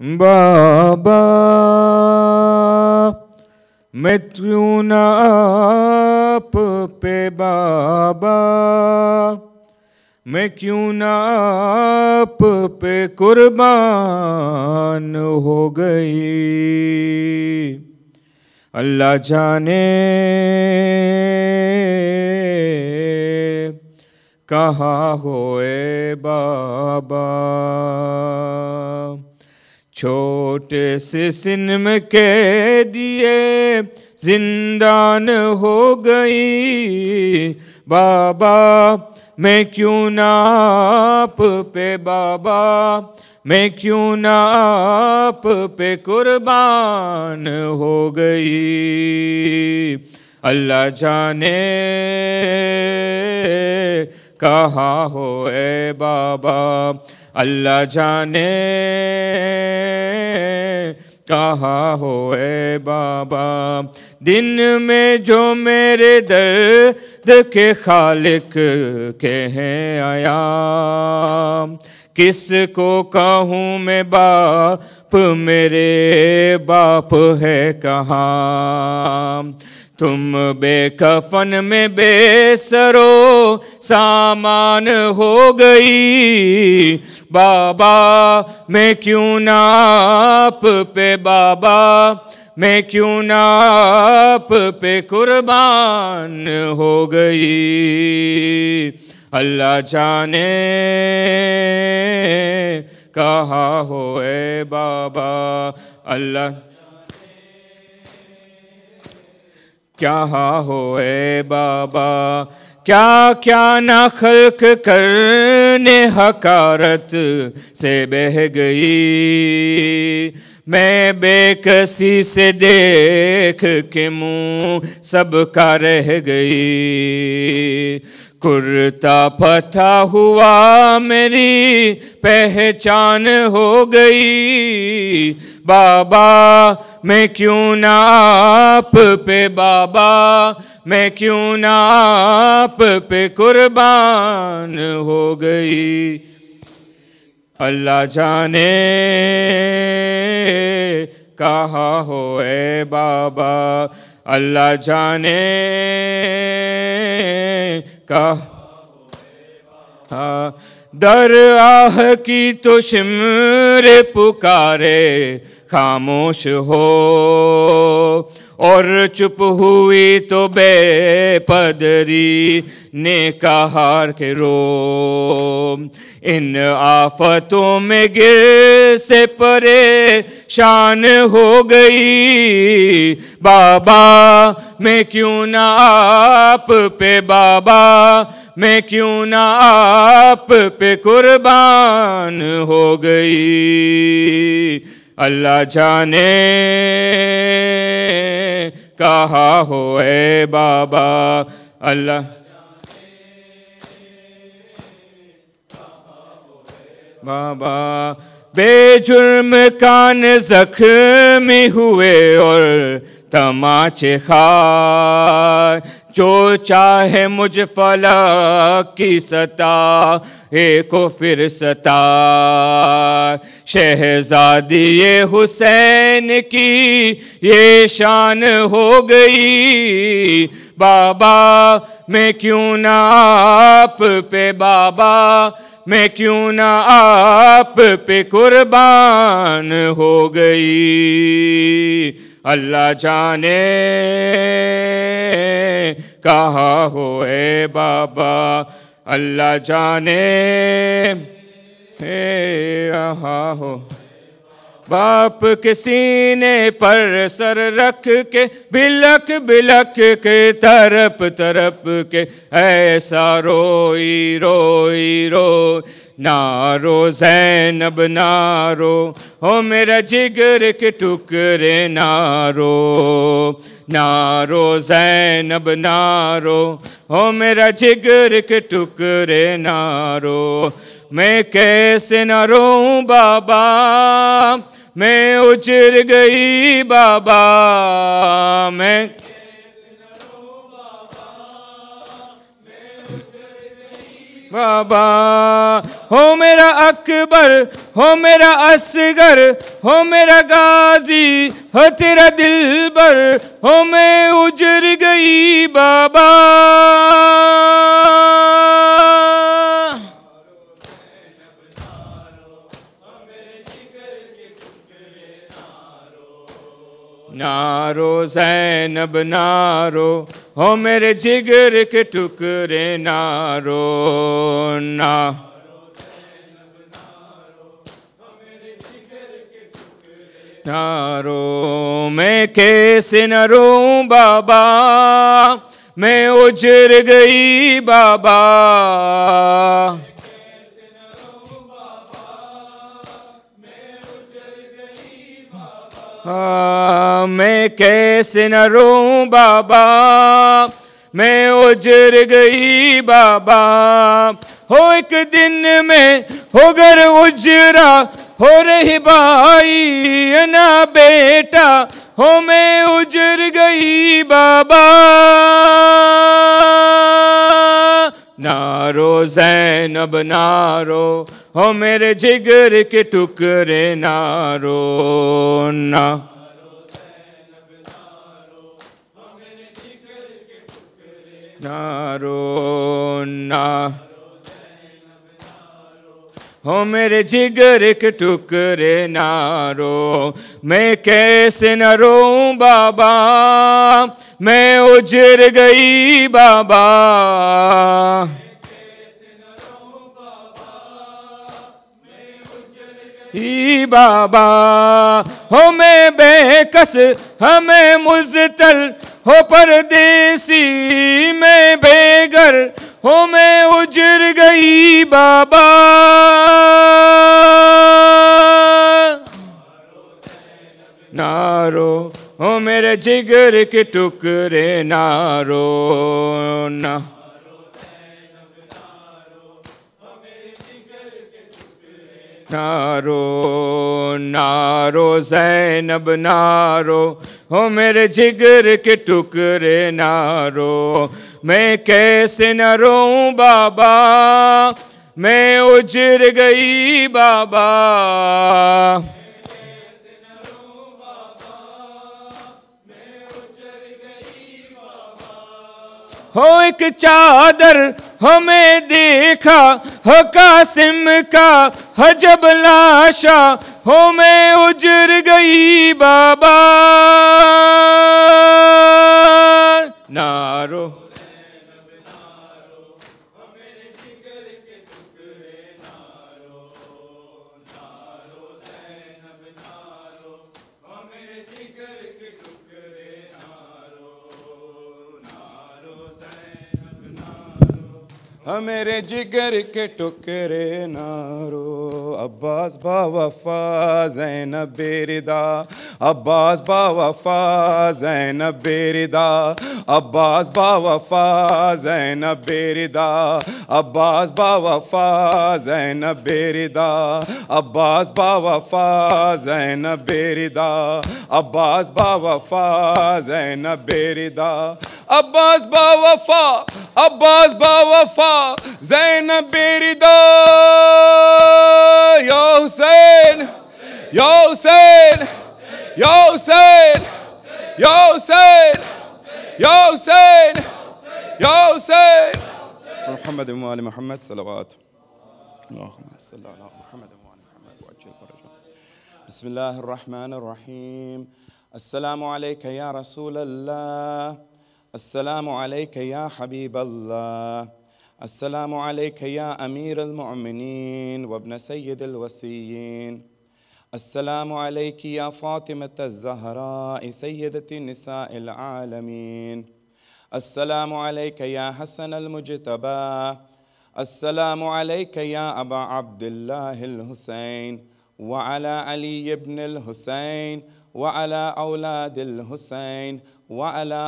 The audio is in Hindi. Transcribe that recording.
बाबा मृत्यु न आप पे बाबा मैं क्यों नाप आप पे कुर्बान हो गई अल्लाह जाने कहाँ होए बाबा छोटे से सिन्म के दिए जिंदान हो गई बाबा मैं क्यों ना आप पे बाबा मैं क्यों ना आप पे कुर्बान हो गई अल्लाह जाने कहाँ हो ए बाबा अल्लाह जाने कहाँ हो ए बाबा दिन में जो मेरे दर्द के खालिक के हैं आया किसको कहूँ मैं बाप मेरे बाप है कहाँ तुम बेकफन में बेसरो सामान हो गई बाबा मैं क्यों नाप पे बाबा मैं क्यों नाप पे कुर्बान हो गई अल्लाह जाने कहा हो ए बाबा अल्लाह क्या हो ए बाबा क्या क्या ना खल्क करने हकारत से बह गई मैं बेकसी से देख के मुँह सबका रह गई कुर्ता फथा हुआ मेरी पहचान हो गई बाबा मैं क्यों ना आप पे बाबा मैं क्यों ना आप पे कुर्बान हो गई अल्लाह जाने कहा हो ए बाबा अल्लाह जाने का हाँ, दर आह की तो शिमरे पुकारे खामोश हो और चुप हुई तो बेपदरी ने कहार के रो इन आफतों में गिर से परे शान हो गई बाबा मैं क्यों ना आप पे बाबा मैं क्यों ना आप पे कुर्बान हो गई अल्लाह जाने कहा हो है बाबा अल्लाह बाबा बेजुर्म कान जख्मी हुए और तमाचे खार जो चाहे मुझ फला की सता एक फिर सता शहजादी ये हुसैन की ये शान हो गई बाबा मैं क्यों ना आप पे बाबा मैं क्यों ना आप पे कुर्बान हो गई अल्लाह जाने कहा हो ए बाबा अल्लाह जाने कहा हो बाप के सीने पर सर रख के बिलख बिलख के तरप तरप के ऐसा रोई रोई रो नारो जैनब नारो हो मेरा जिगर के टुकरे नारो नारो जैनब नारो हो मेरा जिगर के टुकरे नारो मैं कैसे न रो बाबा मैं उचर गई बाबा मैं बाबा हो मेरा अकबर हो मेरा असगर हो मेरा गाजी हो तेरा दिलबर हो मैं उजर गई बाबा हुसैन नारो हो मेरे जिगर के टुकरे नारो ना नारो मैं कैसे न रो बाबा मैं उजर गई बाबा मैं कैसे न रो बाबा मैं उजर गई बाबा हो एक दिन में हो गर उजरा हो रही भाई ना बेटा हो मैं उजर गई बाबा नारो जैनब नारो हो मेरे जिगर के टुकरे नारो ना नारो ना हो मेरे जिगर के टुकरे नारो मैं कैसे न रो बाबा मैं उजर गई बाबा ई बाबा हमें बेकस हमें मुजतल हो परदेसी में बेगर हो मैं उजर गई बाबा नारो हो मेरे जिगर के टुकरे नारो ना नारो नारो जैनब नारो हो मेरे जिगर के टुकड़े ना रो मैं कैसे न रो बाबा मैं उजर गई बाबा हो एक चादर हमें देखा हकासिम का हजब लाशा हमें उजर गई बाबा અમેરે જિગર કે ટુકરે નારો अब्बास બા વફા ઝૈના બેરિદા अब्बास બા વફા ઝૈના બેરિદા अब्बास બા વફા ઝૈના બેરિદા अब्बास બા વફા ઝૈના બેરિદા अब्बास બા વફા ઝૈના બેરિદા अब्बास બા વફા ઝૈના બેરિદા अब्बास બા વફા अब्बास બા વફા زينب برضا يا حسين يا حسين يا حسين يا حسين يا حسين يا حسين محمد وآل محمد صلوات اللهم صل على محمد وآل محمد وأجل فرجه بسم الله الرحمن الرحيم السلام عليك يا رسول الله السلام عليك يا حبيب الله السلام عليك يا امير المؤمنين وابن سيد الوسيين السلام عليك يا فاطمه الزهراء سيده نساء العالمين السلام عليك يا حسن المجتبى السلام عليك يا ابا عبد الله الحسين وعلى علي بن الحسين وعلى اولاد الحسين وعلى